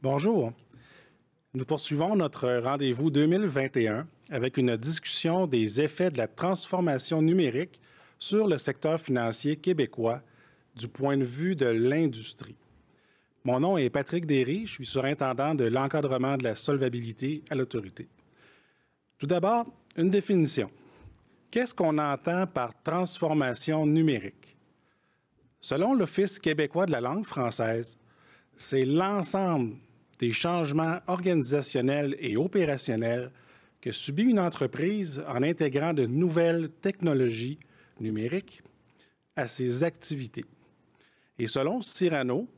Bonjour. Nous poursuivons notre rendez-vous 2021 avec une discussion des effets de la transformation numérique sur le secteur financier québécois du point de vue de l'industrie. Mon nom est Patrick Derry, je suis surintendant de l'encadrement de la solvabilité à l'autorité. Tout d'abord, une définition. Qu'est-ce qu'on entend par transformation numérique? Selon l'Office québécois de la langue française, c'est l'ensemble des changements organisationnels et opérationnels que subit une entreprise en intégrant de nouvelles technologies numériques à ses activités. Et selon Cyrano,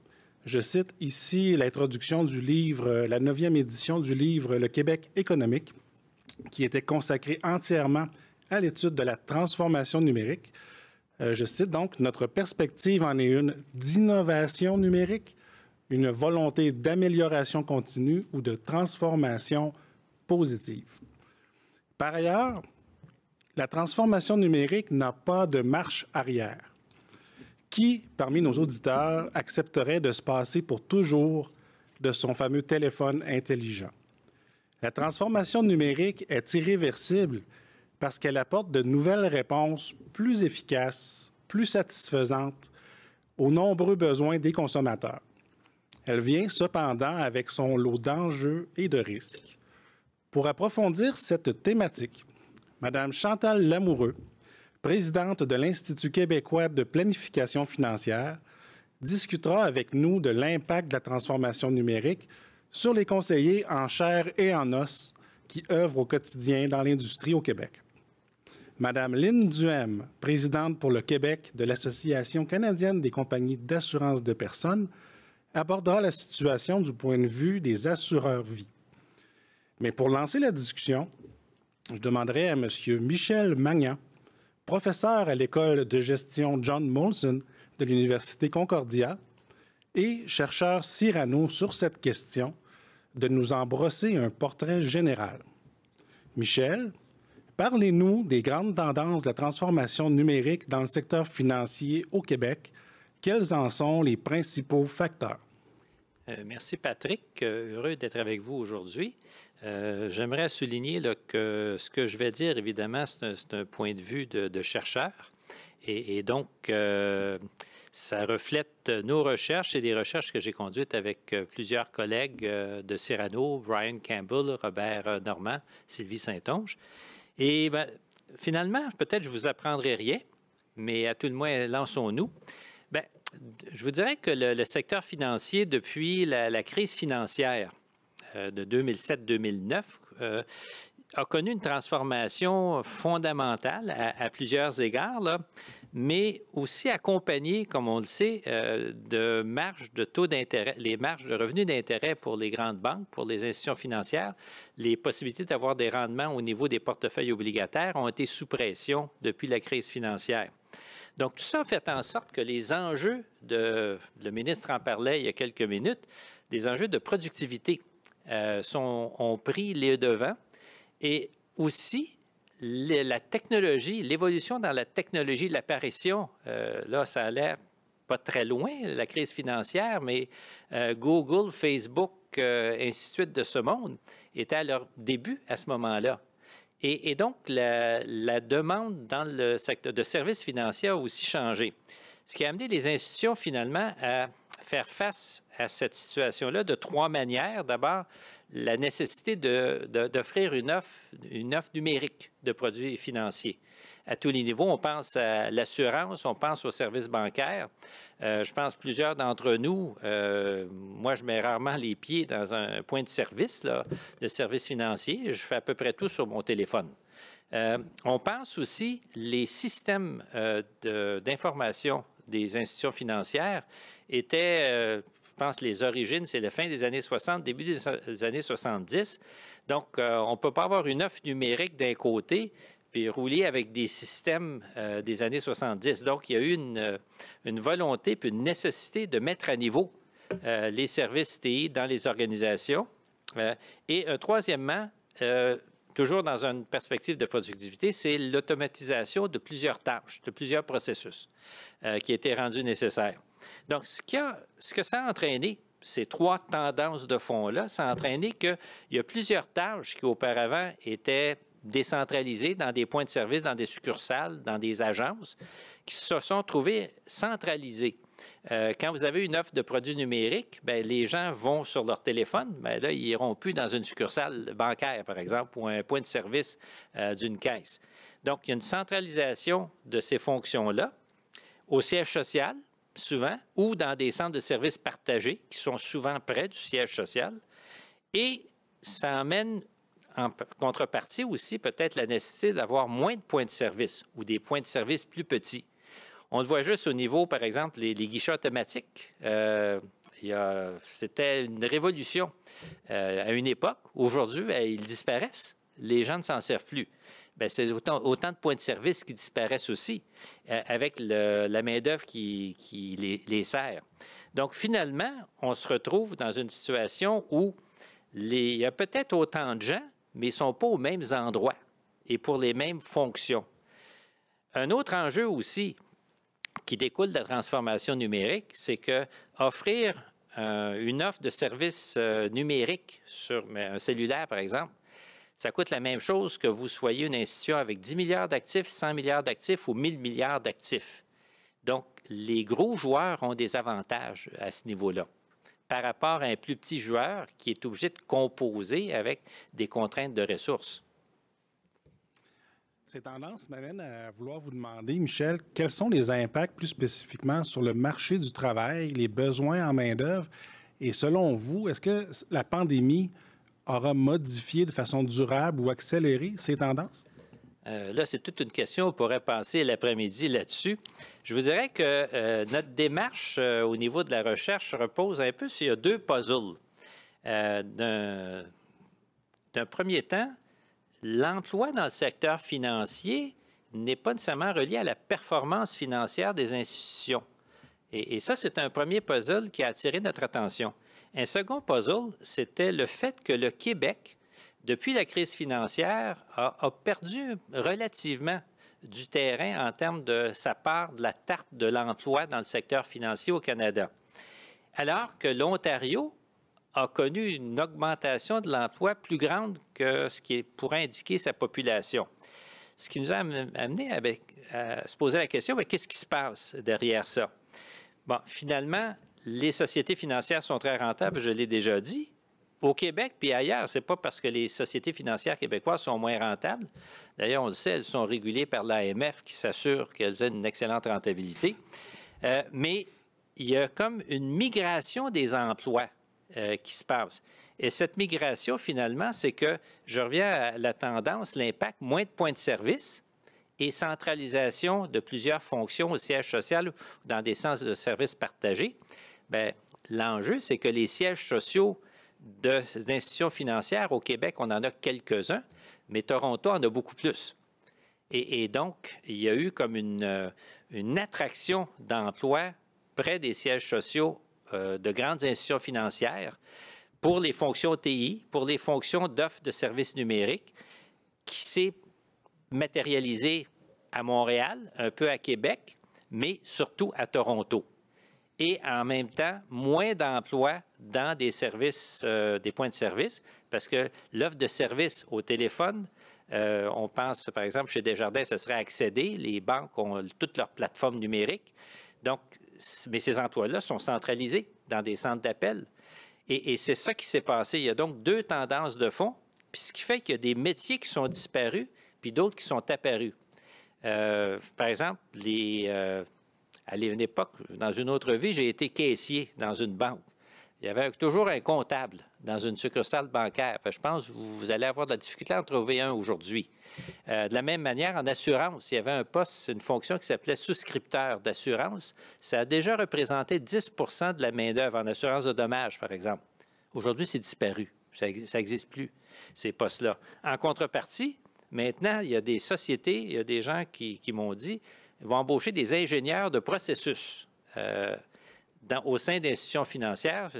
je cite ici l'introduction du livre, la neuvième édition du livre Le Québec économique, qui était consacré entièrement à l'étude de la transformation numérique. Euh, je cite donc, notre perspective en est une d'innovation numérique une volonté d'amélioration continue ou de transformation positive. Par ailleurs, la transformation numérique n'a pas de marche arrière. Qui, parmi nos auditeurs, accepterait de se passer pour toujours de son fameux téléphone intelligent? La transformation numérique est irréversible parce qu'elle apporte de nouvelles réponses plus efficaces, plus satisfaisantes aux nombreux besoins des consommateurs. Elle vient cependant avec son lot d'enjeux et de risques. Pour approfondir cette thématique, Madame Chantal Lamoureux, présidente de l'Institut québécois de planification financière, discutera avec nous de l'impact de la transformation numérique sur les conseillers en chair et en os qui œuvrent au quotidien dans l'industrie au Québec. Madame Lynne Duhem, présidente pour le Québec de l'Association canadienne des compagnies d'assurance de personnes, abordera la situation du point de vue des assureurs-vie. Mais pour lancer la discussion, je demanderai à M. Michel Magnan, professeur à l'école de gestion John Molson de l'Université Concordia et chercheur Cyrano sur cette question, de nous embrosser un portrait général. Michel, parlez-nous des grandes tendances de la transformation numérique dans le secteur financier au Québec – quels en sont les principaux facteurs? Euh, merci Patrick, euh, heureux d'être avec vous aujourd'hui. Euh, j'aimerais souligner que ce que je vais dire, évidemment, c'est un, point de vue de, chercheur. Et, donc, ça reflète nos recherches et des recherches que j'ai conduites avec plusieurs collègues de Cyrano, Brian Campbell, Robert Normand, Sylvie Saint-Onge. Et ben, finalement, peut-être je vous apprendrai rien, mais à tout le moins, lançons-nous je vous dirais que le, secteur financier, depuis la, crise financière euh, de 2007-2009, euh, a connu une transformation fondamentale à, plusieurs égards, mais aussi accompagnée, comme on le sait, euh, de marges de taux d'intérêt, les marges de revenus d'intérêt pour les grandes banques, pour les institutions financières, les possibilités d'avoir des rendements au niveau des portefeuilles obligataires ont été sous pression depuis la crise financière. Donc, tout ça fait en sorte que les enjeux de, le ministre en parlait il y a quelques minutes, des enjeux de productivité euh, sont, ont pris les devants et aussi la technologie, l'évolution dans la technologie, l'apparition, euh, là, ça a pas très loin, la crise financière, mais euh, Google, Facebook, ainsi de suite de ce monde, étaient à leur début à ce moment-là. Et, donc, la, demande dans le secteur de services financiers a aussi changé, ce qui a amené les institutions finalement à faire face à cette situation-là de trois manières. D'abord, la nécessité d'offrir une offre numérique de produits financiers à tous les niveaux. On pense à l'assurance, on pense aux services bancaires. Euh, je pense plusieurs d'entre nous, euh, moi je mets rarement les pieds dans un point de service, là, de service financier. Je fais à peu près tout sur mon téléphone. Euh, on pense aussi les systèmes d'information des institutions financières étaient je pense, les origines, c'est la fin des années 60, début des années 70. Donc, on ne peut pas avoir une offre numérique d'un côté, et rouler avec des systèmes euh, des années 70. Donc, il y a eu une, euh, une volonté puis une nécessité de mettre à niveau euh, les services TI dans les organisations. Et et troisièmement, toujours dans une perspective de productivité, c'est l'automatisation de plusieurs tâches, de plusieurs processus qui était rendus nécessaires. nécessaire. Donc, ce, ce que ça a entraîné, ces trois tendances de fond-là, ça a entraîné qu'il y a plusieurs tâches qui auparavant étaient décentralisés dans des points de service, dans des succursales, dans des agences, qui se sont trouvés centralisés. Euh, quand vous avez une offre de produits numériques, ben, les gens vont sur leur téléphone. mais ben, là, ils n'iront plus dans une succursale bancaire, par exemple, ou un point de service euh, d'une caisse. Donc, il y a une centralisation de ces fonctions-là au siège social, souvent, ou dans des centres de services partagés qui sont souvent près du siège social. Et ça amène en contrepartie aussi peut-être la nécessité d'avoir moins de points de service ou des points de service plus petits. On le voit juste au niveau, par exemple, les, guichets automatiques. Euh, c'était une révolution euh, à une époque. Aujourd'hui, ben, ils disparaissent. Les gens ne s'en servent plus. Ben, c'est autant, autant, de points de service qui disparaissent aussi euh, avec la main-d'œuvre qui, les, sert. Donc, finalement, on se retrouve dans une situation où les, il y a peut-être autant de gens mais ils ne sont pas aux mêmes endroits et pour les mêmes fonctions. Un autre enjeu aussi qui découle de la transformation numérique, c'est que offrir euh, une offre de service euh, numérique sur un cellulaire, par exemple, ça coûte la même chose que vous soyez une institution avec 10 milliards d'actifs, 100 milliards d'actifs ou 1000 milliards d'actifs. Donc, les gros joueurs ont des avantages à ce niveau-là par rapport à un plus petit joueur qui est obligé de composer avec des contraintes de ressources. Ces tendances m'amènent à vouloir vous demander, Michel, quels sont les impacts plus spécifiquement sur le marché du travail, les besoins en main-d'œuvre? Et selon vous, est-ce que la pandémie aura modifié de façon durable ou accéléré ces tendances? Euh, là, c'est toute une question. On pourrait penser l'après-midi là-dessus. Je vous dirais que euh, notre démarche euh, au niveau de la recherche repose un peu sur deux puzzles. D'un premier temps, l'emploi dans le secteur financier n'est pas nécessairement relié à la performance financière des institutions. et ça, c'est un premier puzzle qui a attiré notre attention. Un second puzzle, c'était le fait que le Québec depuis la crise financière, a, perdu relativement du terrain en termes de sa part de la tarte de l'emploi dans le secteur financier au Canada. Alors que l'Ontario a connu une augmentation de l'emploi plus grande que ce qui pourrait indiquer sa population. Ce qui nous a amené à se poser la question, qu'est-ce qui se passe derrière ça? Bon, finalement, les sociétés financières sont très rentables, je l'ai déjà dit, au Québec puis ailleurs, c'est pas parce que les sociétés financières québécoises sont moins rentables. D'ailleurs, on le sait, elles sont régulées par l'AMF qui s'assure qu'elles aient une excellente rentabilité. Euh, mais il y a comme une migration des emplois euh, qui se passe. Et cette migration, finalement, c'est que, je reviens à la tendance, l'impact, moins de points de service et centralisation de plusieurs fonctions au siège social ou dans des sens de services partagés. Ben, l'enjeu, c'est que les sièges sociaux institutions financières, au Québec, on en a quelques-uns, mais Toronto en a beaucoup plus. Et, donc, il y a eu comme une, euh, attraction d'emplois près des sièges sociaux euh, de grandes institutions financières pour les fonctions TI, pour les fonctions d'offres de services numériques, qui s'est matérialisée à Montréal, un peu à Québec, mais surtout à Toronto et en même temps moins d'emplois dans des services, euh, des points de service, parce que l'offre de service au téléphone, euh, on pense par exemple chez Desjardins, ce serait accédé. les banques ont toutes leurs plateformes numériques, donc, mais ces emplois-là sont centralisés dans des centres d'appel. Et, c'est ça qui s'est passé. Il y a donc deux tendances de fond, puis ce qui fait qu'il y a des métiers qui sont disparus, puis d'autres qui sont apparus. Euh, par exemple, les à une époque, dans une autre vie, j'ai été caissier dans une banque. Il y avait toujours un comptable dans une succursale bancaire. je pense que vous allez avoir de la difficulté à en trouver un aujourd'hui. Euh, de la même manière, en assurance, il y avait un poste, une fonction qui s'appelait souscripteur d'assurance. Ça a déjà représenté 10 de la main-d'œuvre en assurance de dommages, par exemple. Aujourd'hui, c'est disparu. Ça n'existe plus, ces postes-là. En contrepartie, maintenant, il y a des sociétés, il y a des gens qui m'ont dit ils vont embaucher des ingénieurs de processus euh, au sein d'institutions financières.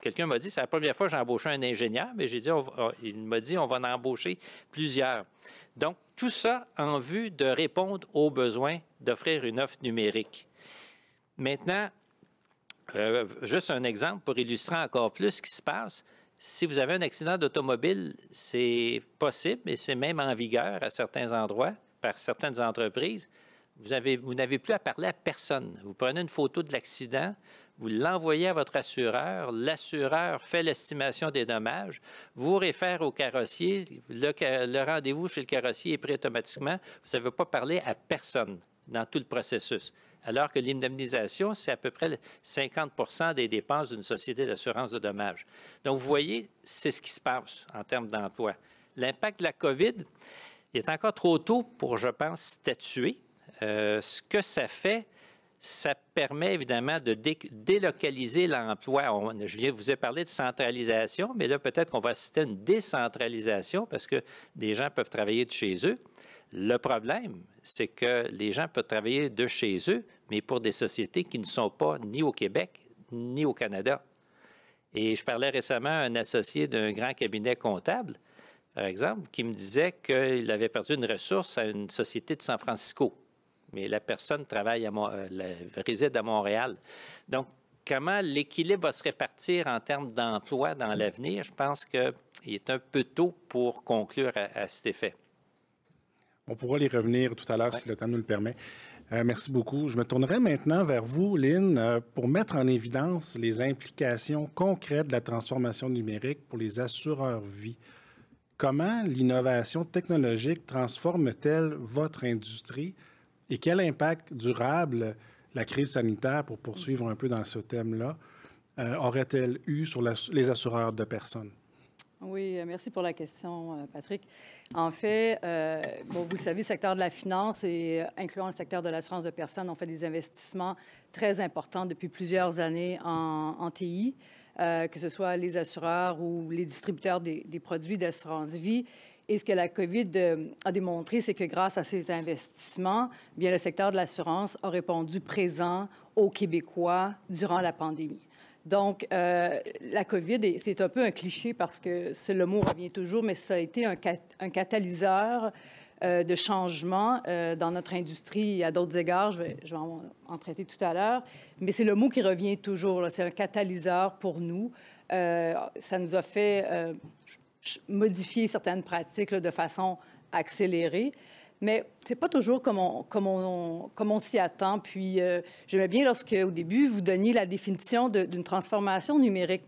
Quelqu'un m'a dit, c'est la première fois que j'ai embauché un ingénieur, mais j'ai dit, il m'a dit, on va en embaucher plusieurs. Donc, tout ça en vue de répondre aux besoins d'offrir une offre numérique. Maintenant, euh, juste un exemple pour illustrer encore plus ce qui se passe. Si vous avez un accident d'automobile, c'est possible et c'est même en vigueur à certains endroits par certaines entreprises vous, vous n'avez plus à parler à personne. Vous prenez une photo de l'accident, vous l'envoyez à votre assureur, l'assureur fait l'estimation des dommages, vous réfère au carrossier, le, rendez-vous chez le carrossier est pris automatiquement, vous n'avez pas parler à personne dans tout le processus. Alors que l'indemnisation, c'est à peu près 50 des dépenses d'une société d'assurance de dommages. Donc, vous voyez, c'est ce qui se passe en termes d'emploi. L'impact de la COVID, est encore trop tôt pour, je pense, statuer, euh, ce que ça fait, ça permet évidemment de délocaliser l'emploi. Je vous ai parlé de centralisation, mais là, peut-être qu'on va citer une décentralisation parce que des gens peuvent travailler de chez eux. Le problème, c'est que les gens peuvent travailler de chez eux, mais pour des sociétés qui ne sont pas ni au Québec ni au Canada. Et je parlais récemment à un associé d'un grand cabinet comptable, par exemple, qui me disait qu'il avait perdu une ressource à une société de San Francisco mais la personne travaille à euh, réside à Montréal. Donc, comment l'équilibre va se répartir en termes d'emploi dans l'avenir, je pense qu'il est un peu tôt pour conclure à, cet effet. On pourra y revenir tout à l'heure si le temps nous le permet. Euh, merci beaucoup. Je me tournerai maintenant vers vous, Lynn, euh, pour mettre en évidence les implications concrètes de la transformation numérique pour les assureurs-vie. Comment l'innovation technologique transforme-t-elle votre industrie? Et quel impact durable la crise sanitaire, pour poursuivre un peu dans ce thème-là, euh, aurait-elle eu sur les assureurs de personnes? Oui, euh, merci pour la question, euh, Patrick. En fait, vous le savez, le secteur de la finance et incluant le secteur de l'assurance de personnes ont fait des investissements très importants depuis plusieurs années en, TI, que ce soit les assureurs ou les distributeurs des, des produits d'assurance vie. Et ce que la COVID euh, a démontré, c'est que grâce à ces investissements, bien, le secteur de l'assurance a répondu présent aux Québécois durant la pandémie. Donc, euh, la COVID, c'est un peu un cliché parce que le mot revient toujours, mais ça a été un, un catalyseur euh, de changement dans notre industrie et à d'autres égards. Je vais, en, traiter tout à l'heure. Mais c'est le mot qui revient toujours. C'est un catalyseur pour nous. ça nous a fait, je modifier certaines pratiques de façon accélérée. Mais c'est pas toujours comme on, comme on, comme on s'y attend. Puis euh, j'aimais bien lorsque, au début, vous donniez la définition d'une transformation numérique.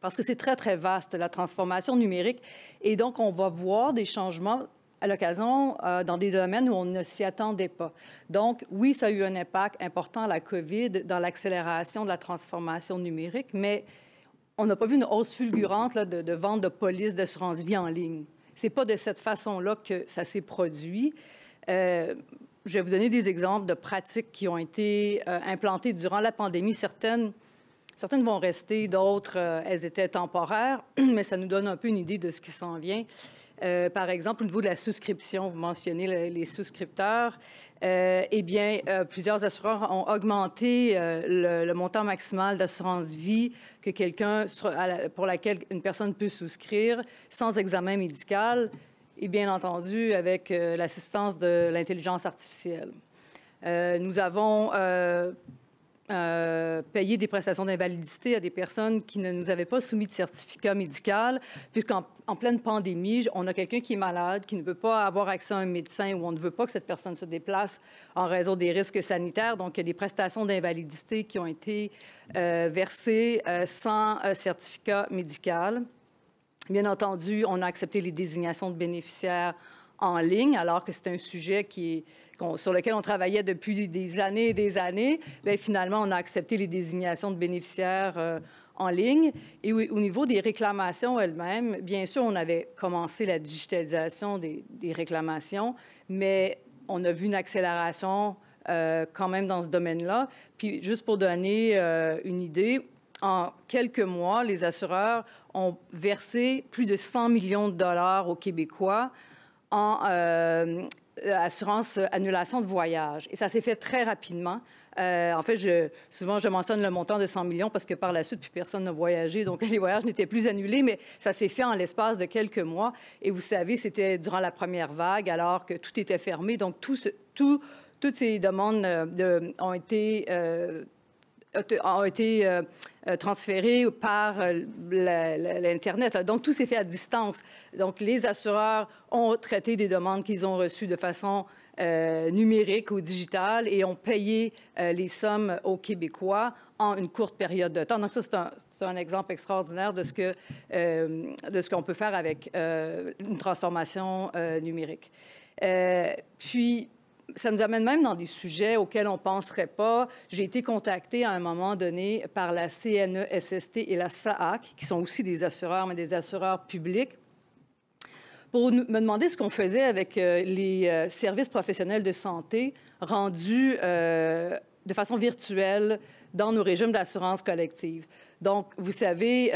Parce que c'est très, très vaste, la transformation numérique. Et donc, on va voir des changements à l'occasion euh, dans des domaines où on ne s'y attendait pas. Donc, oui, ça a eu un impact important, la COVID, dans l'accélération de la transformation numérique, mais on n'a pas vu une hausse fulgurante de, vente de police d'assurance vie en ligne. C'est pas de cette façon-là que ça s'est produit. Euh, je vais vous donner des exemples de pratiques qui ont été euh, implantées durant la pandémie. Certaines, certaines vont rester, d'autres, euh, elles étaient temporaires, mais ça nous donne un peu une idée de ce qui s'en vient. par exemple, au niveau de la souscription, vous mentionnez les souscripteurs. Euh, eh bien, euh, plusieurs assureurs ont augmenté euh, le, montant maximal d'assurance vie que quelqu'un pour laquelle une personne peut souscrire sans examen médical et bien entendu avec l'assistance de l'intelligence artificielle. nous avons euh, payer des prestations d'invalidité à des personnes qui ne nous avaient pas soumis de certificat médical, puisqu'en pleine pandémie, on a quelqu'un qui est malade, qui ne peut pas avoir accès à un médecin ou on ne veut pas que cette personne se déplace en raison des risques sanitaires. Donc, il y a des prestations d'invalidité qui ont été euh, versées euh, sans certificat médical. Bien entendu, on a accepté les désignations de bénéficiaires en ligne, alors que c'est un sujet qui est sur lequel on travaillait depuis des années et des années, bien, finalement, on a accepté les désignations de bénéficiaires euh, en ligne. Et au, niveau des réclamations elles-mêmes, bien sûr, on avait commencé la digitalisation des, réclamations, mais on a vu une accélération euh, quand même dans ce domaine-là. Puis juste pour donner euh, une idée, en quelques mois, les assureurs ont versé plus de 100 millions de dollars aux Québécois en euh, assurance euh, annulation de voyage. Et ça s'est fait très rapidement. Euh, en fait, souvent, je mentionne le montant de 100 millions parce que par la suite, plus personne n'a voyagé, donc les voyages n'étaient plus annulés, mais ça s'est fait en l'espace de quelques mois. Et vous savez, c'était durant la première vague, alors que tout était fermé, donc tout, toutes ces demandes ont été ont été euh, euh, transférés par euh, l'Internet. Donc, tout s'est fait à distance. Donc, les assureurs ont traité des demandes qu'ils ont reçues de façon numérique ou digitale et ont payé les sommes aux Québécois en une courte période de temps. Donc, ça, c'est un, exemple extraordinaire de ce qu'on ce qu'on peut faire avec une transformation numérique. puis, ça nous amène même dans des sujets auxquels on ne penserait pas. J'ai été contactée à un moment donné par la CNESST et la SAAC, qui sont aussi des assureurs, mais des assureurs publics, pour me demander ce qu'on faisait avec euh, les euh, services professionnels de santé rendus euh, de façon virtuelle dans nos régimes d'assurance collective. Donc, vous savez,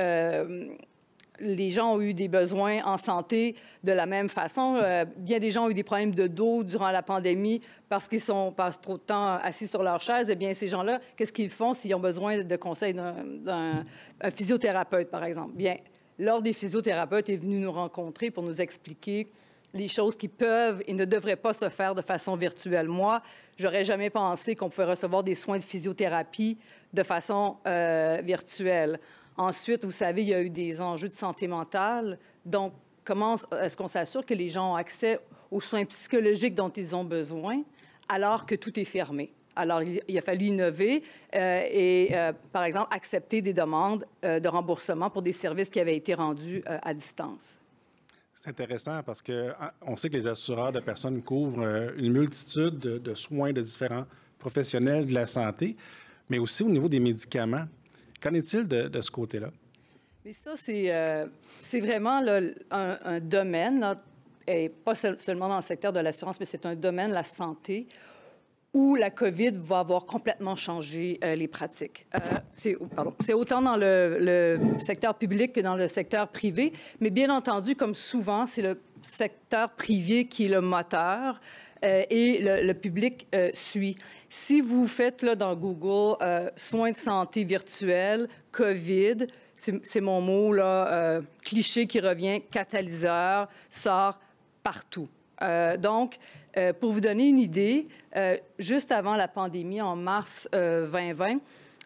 les gens ont eu des besoins en santé de la même façon. Euh, bien des gens ont eu des problèmes de dos durant la pandémie parce qu'ils sont passent trop de temps assis sur leur chaise. Eh bien, ces gens-là, qu'est-ce qu'ils font s'ils ont besoin de conseils d'un physiothérapeute, par exemple? Bien, l'Ordre des physiothérapeutes est venu nous rencontrer pour nous expliquer les choses qui peuvent et ne devraient pas se faire de façon virtuelle. Moi, j'aurais jamais pensé qu'on pouvait recevoir des soins de physiothérapie de façon euh, virtuelle. Ensuite, vous savez, il y a eu des enjeux de santé mentale. Donc, comment est-ce qu'on s'assure que les gens ont accès aux soins psychologiques dont ils ont besoin alors que tout est fermé? Alors, il a fallu innover euh, et, euh, par exemple, accepter des demandes euh, de remboursement pour des services qui avaient été rendus à distance. C'est intéressant parce qu'on ah, sait que les assureurs de personnes couvrent une multitude de, de soins de différents professionnels de la santé, mais aussi au niveau des médicaments. Qu'en est-il de, ce côté-là? Mais ça, c'est euh, vraiment un, domaine, et pas seulement dans le secteur de l'assurance, mais c'est un domaine, la santé, où la COVID va avoir complètement changé euh, les pratiques. Euh, c'est autant dans le, secteur public que dans le secteur privé, mais bien entendu, comme souvent, c'est le secteur privé qui est le moteur et le public suit. Si vous faites là, dans Google euh, soins de santé virtuels, COVID, c'est mon mot là, euh, cliché qui revient, catalyseur, sort partout. Euh, donc, pour vous donner une idée, juste avant la pandémie, en mars 2020,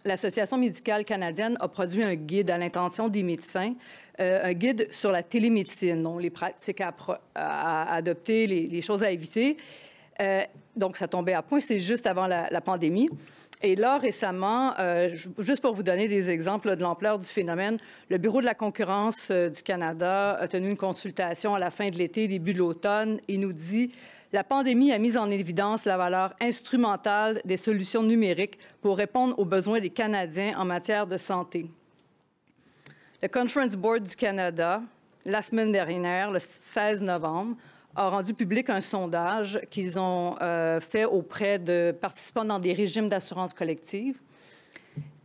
l'Association médicale canadienne a produit un guide à l'intention des médecins, un guide sur la télémédecine, donc les pratiques à, adopter, les, choses à éviter. Euh, donc, ça tombait à point. C'est juste avant la, pandémie. Et là, récemment, euh, juste pour vous donner des exemples de l'ampleur du phénomène, le Bureau de la concurrence euh, du Canada a tenu une consultation à la fin de l'été, début de l'automne, et nous dit la pandémie a mis en évidence la valeur instrumentale des solutions numériques pour répondre aux besoins des Canadiens en matière de santé. Le Conference Board du Canada, la semaine dernière, le 16 novembre, a rendu public un sondage qu'ils ont euh, fait auprès de participants dans des régimes d'assurance collective.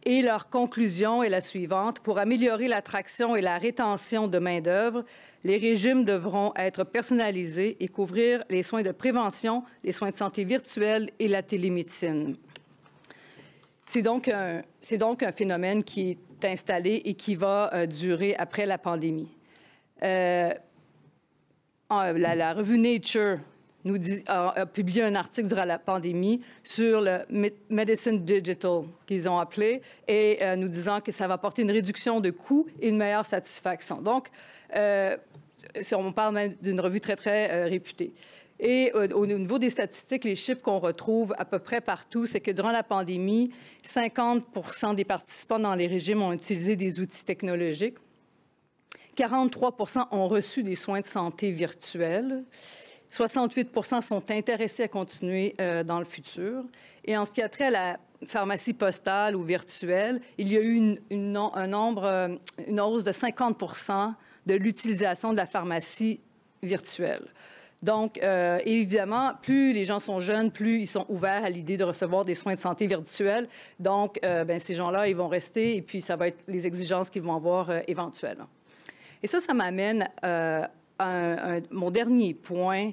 Et leur conclusion est la suivante. Pour améliorer l'attraction et la rétention de main-d'œuvre, les régimes devront être personnalisés et couvrir les soins de prévention, les soins de santé virtuels et la télémédecine. C'est donc, un phénomène qui est installé et qui va euh, durer après la pandémie. Euh, ah, la, revue Nature a, publié un article durant la pandémie sur le Medicine Digital qu'ils ont appelé et euh, nous disant que ça va apporter une réduction de coûts et une meilleure satisfaction. Donc, euh, on parle d'une revue très, très euh, réputée. Et au niveau des statistiques, les chiffres qu'on retrouve à peu près partout, c'est que durant la pandémie, 50 des participants dans les régimes ont utilisé des outils technologiques. 43 ont reçu des soins de santé virtuels. 68 sont intéressés à continuer euh, dans le futur. Et en ce qui a trait à la pharmacie postale ou virtuelle, il y a eu une, un nombre, euh, une hausse de 50 de l'utilisation de la pharmacie virtuelle. Donc, euh, évidemment, plus les gens sont jeunes, plus ils sont ouverts à l'idée de recevoir des soins de santé virtuels. Donc, ben, ces gens-là, ils vont rester et puis ça va être les exigences qu'ils vont avoir éventuellement. Et ça, ça m'amène euh, à mon dernier point.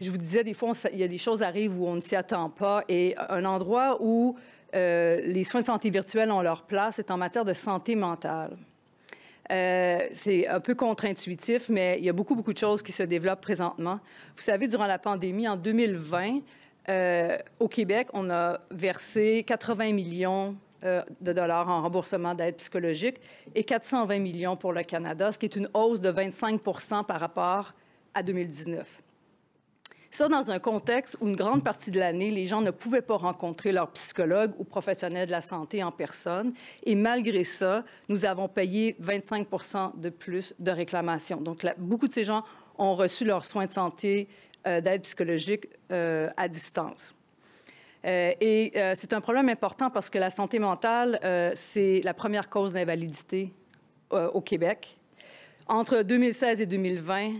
Je vous disais, des fois, il y a des choses arrivent où on ne s'y attend pas. Et un endroit où euh, les soins de santé virtuels ont leur place c'est en matière de santé mentale. Euh, c'est un peu contre-intuitif, mais il y a beaucoup, beaucoup de choses qui se développent présentement. Vous savez, durant la pandémie, en 2020, au Québec, on a versé 80 millions euh, de dollars en remboursement d'aide psychologique et 420 millions pour le Canada, ce qui est une hausse de 25 par rapport à 2019. Ça, dans un contexte où une grande partie de l'année, les gens ne pouvaient pas rencontrer leur psychologue ou professionnel de la santé en personne. Et malgré ça, nous avons payé 25 de plus de réclamations. Donc, beaucoup de ces gens ont reçu leurs soins de santé euh, d'aide psychologique euh, à distance. Euh, et euh, c'est un problème important parce que la santé mentale, euh, c'est la première cause d'invalidité au Québec. Entre 2016 et 2020,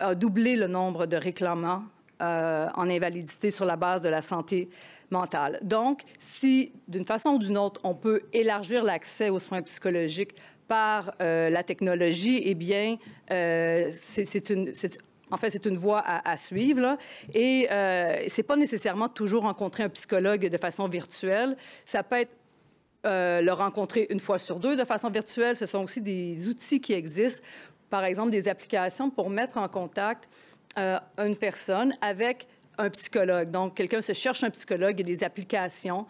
a doublé le nombre de réclamants en invalidité sur la base de la santé mentale. Donc, si d'une façon ou d'une autre, on peut élargir l'accès aux soins psychologiques par la technologie, eh bien, c'est une en fait, c'est une voie à, suivre. Et euh, ce n'est pas nécessairement toujours rencontrer un psychologue de façon virtuelle. Ça peut être euh, le rencontrer une fois sur deux de façon virtuelle. Ce sont aussi des outils qui existent, par exemple des applications pour mettre en contact euh, une personne avec un psychologue. Donc, quelqu'un se cherche un psychologue, il y a des applications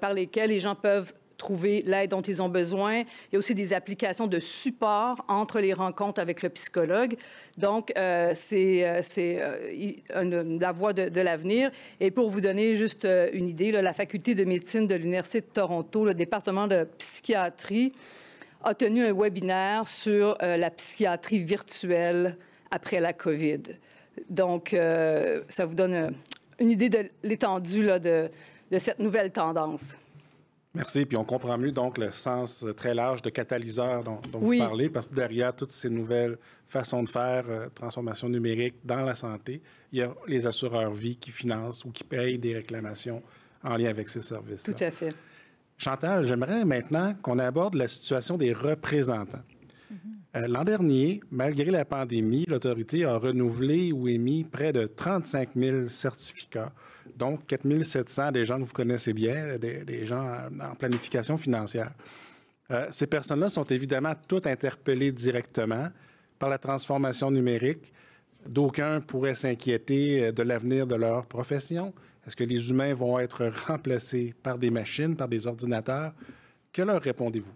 par lesquelles les gens peuvent trouver l'aide dont ils ont besoin. Il y a aussi des applications de support entre les rencontres avec le psychologue. Donc, euh, c'est euh, euh, la voie de, l'avenir. Et pour vous donner juste une idée, la faculté de médecine de l'Université de Toronto, le département de psychiatrie, a tenu un webinaire sur la psychiatrie virtuelle après la COVID. Donc, ça vous donne une idée de l'étendue de, de cette nouvelle tendance. Merci. Puis on comprend mieux donc le sens très large de catalyseur dont, vous parlez, parce que derrière toutes ces nouvelles façons de faire, euh, transformation numérique dans la santé, il y a les assureurs vie qui financent ou qui payent des réclamations en lien avec ces services. -là. Tout à fait. Chantal, j'aimerais maintenant qu'on aborde la situation des représentants. Mm-hmm. Euh, l'an dernier, malgré la pandémie, l'autorité a renouvelé ou émis près de 35 000 certificats donc, 4700 des gens que vous connaissez bien, des, gens en planification financière. Euh, ces personnes-là sont évidemment toutes interpellées directement par la transformation numérique. D'aucuns pourraient s'inquiéter euh, de l'avenir de leur profession. Est-ce que les humains vont être remplacés par des machines, par des ordinateurs? Que leur répondez-vous?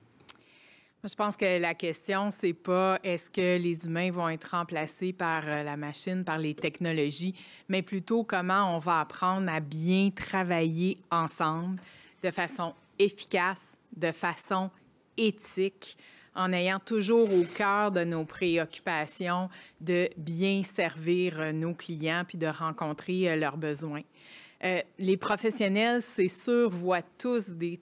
Je pense que la question, c'est pas est-ce que les humains vont être remplacés par euh, la machine, par les technologies, mais plutôt comment on va apprendre à bien travailler ensemble de façon efficace, de façon éthique, en ayant toujours au cœur de nos préoccupations de bien servir euh, nos clients puis de rencontrer euh, leurs besoins. les professionnels, c'est sûr, voient tous des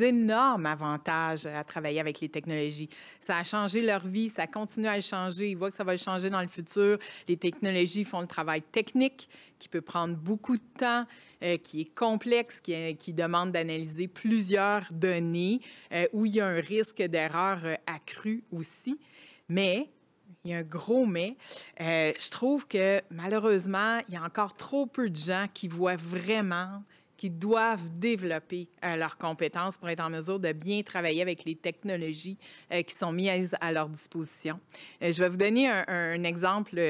énormes avantages euh, à travailler avec les technologies. Ça a changé leur vie, ça continue à le changer. Ils voient que ça va le changer dans le futur. Les technologies font le travail technique qui peut prendre beaucoup de temps, euh, qui est complexe, euh, qui, demande d'analyser plusieurs données, où il y a un risque d'erreur accru aussi. Mais il y a un gros mais. je trouve que malheureusement, il y a encore trop peu de gens qui voient vraiment qui doivent développer euh, leurs compétences pour être en mesure de bien travailler avec les technologies euh, qui sont mises à leur disposition. Euh, je vais vous donner un, exemple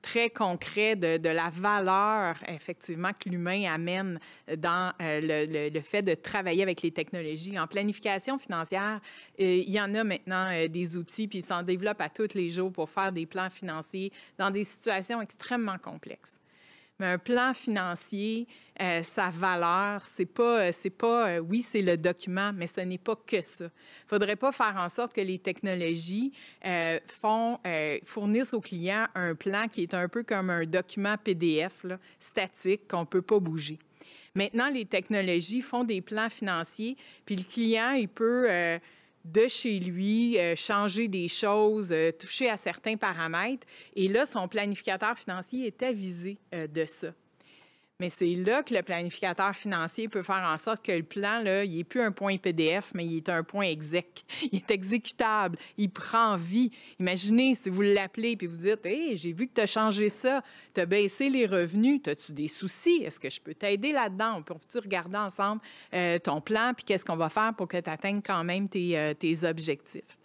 très concret de, la valeur effectivement que l'humain amène dans le, fait de travailler avec les technologies. En planification financière, il y en a maintenant des outils, puis ils s'en développent à tous les jours pour faire des plans financiers dans des situations extrêmement complexes. Mais un plan financier, euh, sa valeur. C'est pas, euh, c'est pas, euh, oui, c'est le document, mais ce n'est pas que ça. Il faudrait pas faire en sorte que les technologies font, fournissent au client un plan qui est un peu comme un document PDF statique qu'on peut pas bouger. Maintenant, les technologies font des plans financiers, puis le client, il peut de chez lui, changer des choses, toucher à certains paramètres. Et là, son planificateur financier est avisé de ça. Mais c'est là que le planificateur financier peut faire en sorte que le plan, là, il n'est plus un point PDF, mais il est un point exec. Il est exécutable. Il prend vie. Imaginez si vous l'appelez puis vous dites Hey, j'ai vu que tu as changé ça. Tu as baissé les revenus. As-tu des soucis? Est-ce que je peux t'aider là-dedans? On tu regarder ensemble euh, ton plan puis qu'est-ce qu'on va faire pour que tu atteignes quand même tes euh, objectifs?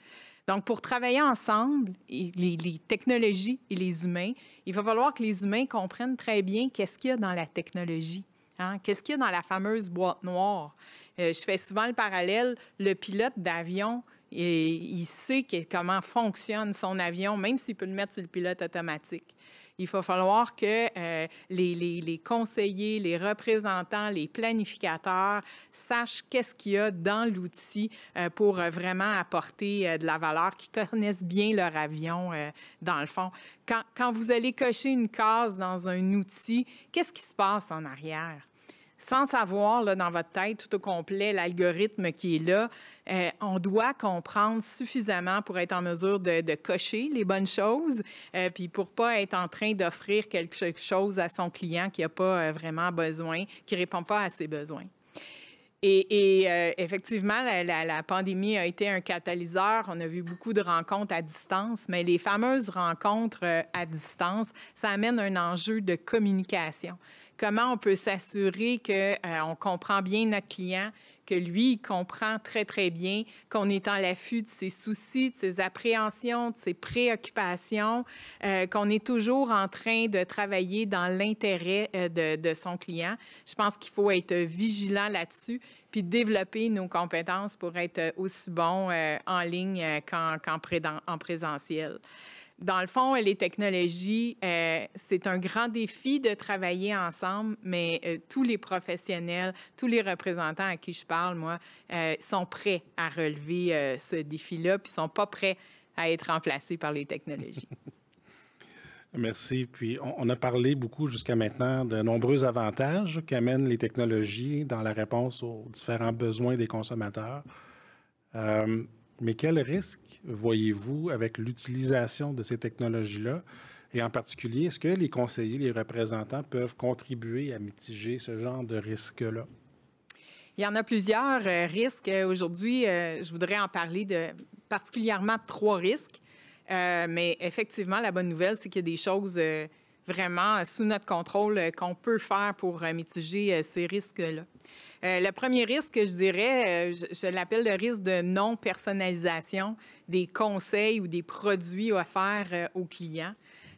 Donc, pour travailler ensemble, les, technologies et les humains, il va falloir que les humains comprennent très bien qu'est-ce qu'il y a dans la technologie, hein? qu'est-ce qu'il y a dans la fameuse boîte noire. Euh, je fais souvent le parallèle, le pilote d'avion, il sait comment fonctionne son avion, même s'il peut le mettre sur le pilote automatique. Il va falloir que euh, les, conseillers, les représentants, les planificateurs sachent qu'est-ce qu'il y a dans l'outil euh, pour euh, vraiment apporter de la valeur, qu'ils connaissent bien leur avion, dans le fond. Quand, quand vous allez cocher une case dans un outil, qu'est-ce qui se passe en arrière? sans savoir là, dans votre tête tout au complet l'algorithme qui est là, euh, on doit comprendre suffisamment pour être en mesure de, cocher les bonnes choses, euh, puis pour pas être en train d'offrir quelque chose à son client qui n'a pas euh, vraiment besoin, qui répond pas à ses besoins. Et, effectivement, la, la, pandémie a été un catalyseur. On a vu beaucoup de rencontres à distance, mais les fameuses rencontres à distance, ça amène un enjeu de communication. Comment on peut s'assurer qu'on euh, on comprend bien notre client, que lui, comprend très, très bien, qu'on est en l'affût de ses soucis, de ses appréhensions, de ses préoccupations, euh, qu'on est toujours en train de travailler dans l'intérêt euh, de, son client. Je pense qu'il faut être vigilant là-dessus, puis développer nos compétences pour être aussi bon en ligne qu'en présentiel dans le fond, les technologies, euh, c'est un grand défi de travailler ensemble, mais euh, tous les professionnels, tous les représentants à qui je parle, moi, euh, sont prêts à relever ce défi-là, puis sont pas prêts à être remplacés par les technologies. Merci. Puis, on a parlé beaucoup jusqu'à maintenant de nombreux avantages qu'amènent les technologies dans la réponse aux différents besoins des consommateurs. Mais quels risques voyez-vous avec l'utilisation de ces technologies-là? Et en particulier, est-ce que les conseillers, les représentants peuvent contribuer à mitiger ce genre de risques là Il y en a plusieurs euh, risques. Euh, aujourd'hui, euh, je voudrais en parler de particulièrement trois risques. mais effectivement, la bonne nouvelle, c'est qu'il y a des choses vraiment sous notre contrôle qu'on peut faire pour mitiger ces risques-là. Euh, le premier risque que je dirais, euh, je, l'appelle le risque de non-personnalisation des conseils ou des produits offerts euh, aux clients.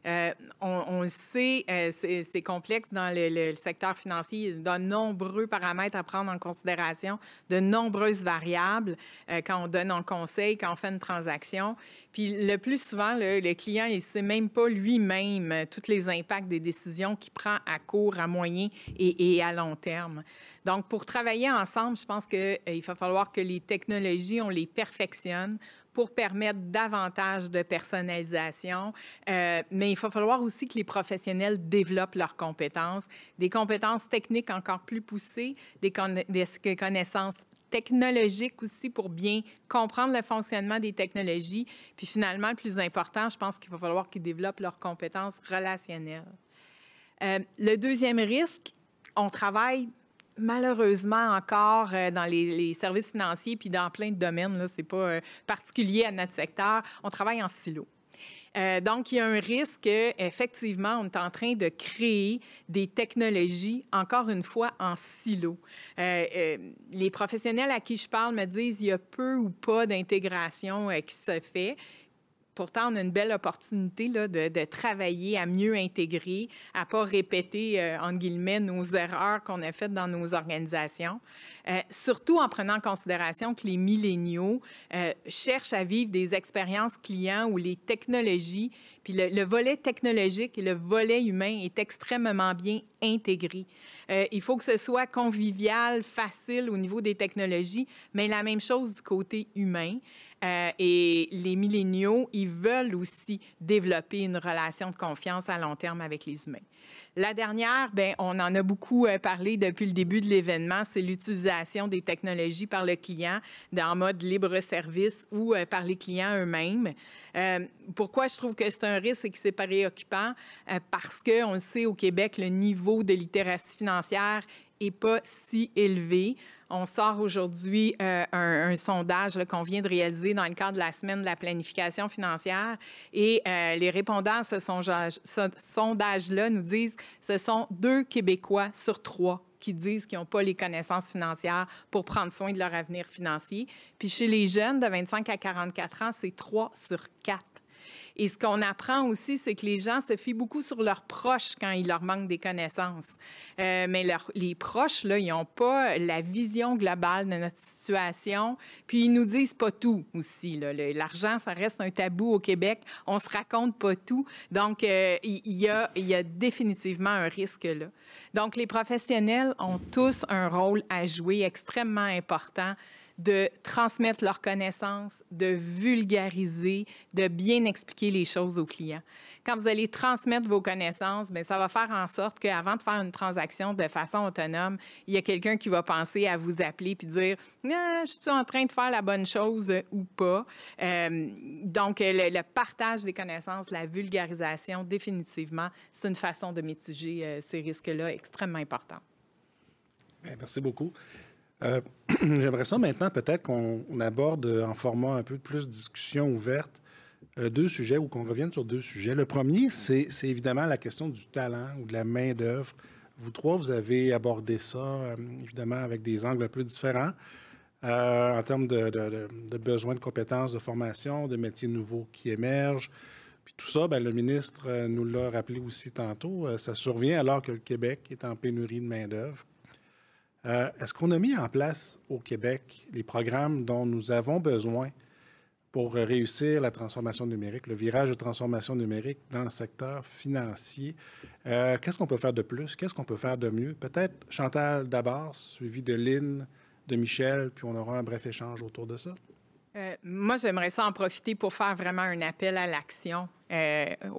Euh, on, le sait, euh, c'est complexe dans le, secteur financier. Il y a de nombreux paramètres à prendre en considération, de nombreuses variables euh, quand on donne un conseil, quand on fait une transaction. Puis le plus souvent, le, client, il ne sait même pas lui-même tous les impacts des décisions qu'il prend à court, à moyen et, et, à long terme. Donc, pour travailler ensemble, je pense qu'il va falloir que les technologies, on les perfectionne pour permettre davantage de personnalisation. Euh, mais il va falloir aussi que les professionnels développent leurs compétences, des compétences techniques encore plus poussées, des, connaissances technologiques aussi pour bien comprendre le fonctionnement des technologies. Puis finalement, le plus important, je pense qu'il va falloir qu'ils développent leurs compétences relationnelles. Euh, le deuxième risque, on travaille Malheureusement, encore euh, dans les, services financiers puis dans plein de domaines, ce n'est pas euh, particulier à notre secteur, on travaille en silo. Euh, donc, il y a un risque, effectivement, on est en train de créer des technologies, encore une fois, en silo. les professionnels à qui je parle me disent qu'il y a peu ou pas d'intégration qui se fait pourtant, on a une belle opportunité de, travailler à mieux intégrer, à ne pas répéter, euh, entre guillemets, nos erreurs qu'on a faites dans nos organisations. Euh, surtout en prenant en considération que les milléniaux euh, cherchent à vivre des expériences clients où les technologies, puis le, le, volet technologique et le volet humain est extrêmement bien intégré. il faut que ce soit convivial, facile au niveau des technologies, mais la même chose du côté humain. Euh, et les milléniaux, ils veulent aussi développer une relation de confiance à long terme avec les humains. La dernière, ben, on en a beaucoup euh, parlé depuis le début de l'événement, c'est l'utilisation des technologies par le client en mode libre-service ou euh, par les clients eux-mêmes. pourquoi je trouve que c'est un risque et que c'est préoccupant? parce qu'on le sait, au Québec, le niveau de littératie financière n'est pas si élevé. On sort aujourd'hui euh, un, sondage qu'on vient de réaliser dans le cadre de la semaine de la planification financière et euh, les répondants à ce sondage-là nous disent que ce sont deux Québécois sur trois qui disent qu'ils n'ont pas les connaissances financières pour prendre soin de leur avenir financier. Puis chez les jeunes de 25 à 44 ans, c'est trois sur quatre. Et ce qu'on apprend aussi, c'est que les gens se fient beaucoup sur leurs proches quand il leur manque des connaissances. Euh, mais les proches, là, ils n'ont pas la vision globale de notre situation. Puis ils nous disent pas tout aussi. L'argent, ça reste un tabou au Québec. On se raconte pas tout. Donc, euh, il y, a, y a définitivement un risque là. Donc, les professionnels ont tous un rôle à jouer extrêmement important de transmettre leurs connaissances, de vulgariser, de bien expliquer les choses aux clients. Quand vous allez transmettre vos connaissances, mais ben, ça va faire en sorte qu'avant de faire une transaction de façon autonome, il y a quelqu'un qui va penser à vous appeler puis dire ah, Je suis en train de faire la bonne chose ou pas. Euh, donc, le, partage des connaissances, la vulgarisation, définitivement, c'est une façon de mitiger euh, ces risques-là extrêmement importants. merci beaucoup. Euh, j'aimerais ça maintenant peut-être qu'on aborde en format un peu plus discussion ouverte euh, deux sujets ou qu'on revienne sur deux sujets. Le premier, c'est évidemment la question du talent ou de la main-d'œuvre. Vous trois, vous avez abordé ça euh, évidemment avec des angles un peu différents en termes de, de, de besoins de compétences, de formation, de métiers nouveaux qui émergent. Puis tout ça, ben, le ministre nous l'a rappelé aussi tantôt, ça survient alors que le Québec est en pénurie de main-d'œuvre. Euh, est-ce qu'on a mis en place au Québec les programmes dont nous avons besoin pour réussir la transformation numérique, le virage de transformation numérique dans le secteur financier? Euh, qu'est-ce qu'on peut faire de plus? Qu'est-ce qu'on peut faire de mieux? Peut-être Chantal d'abord, suivi de Lynn, de Michel, puis on aura un bref échange autour de ça. Euh, moi, j'aimerais ça en profiter pour faire vraiment un appel à l'action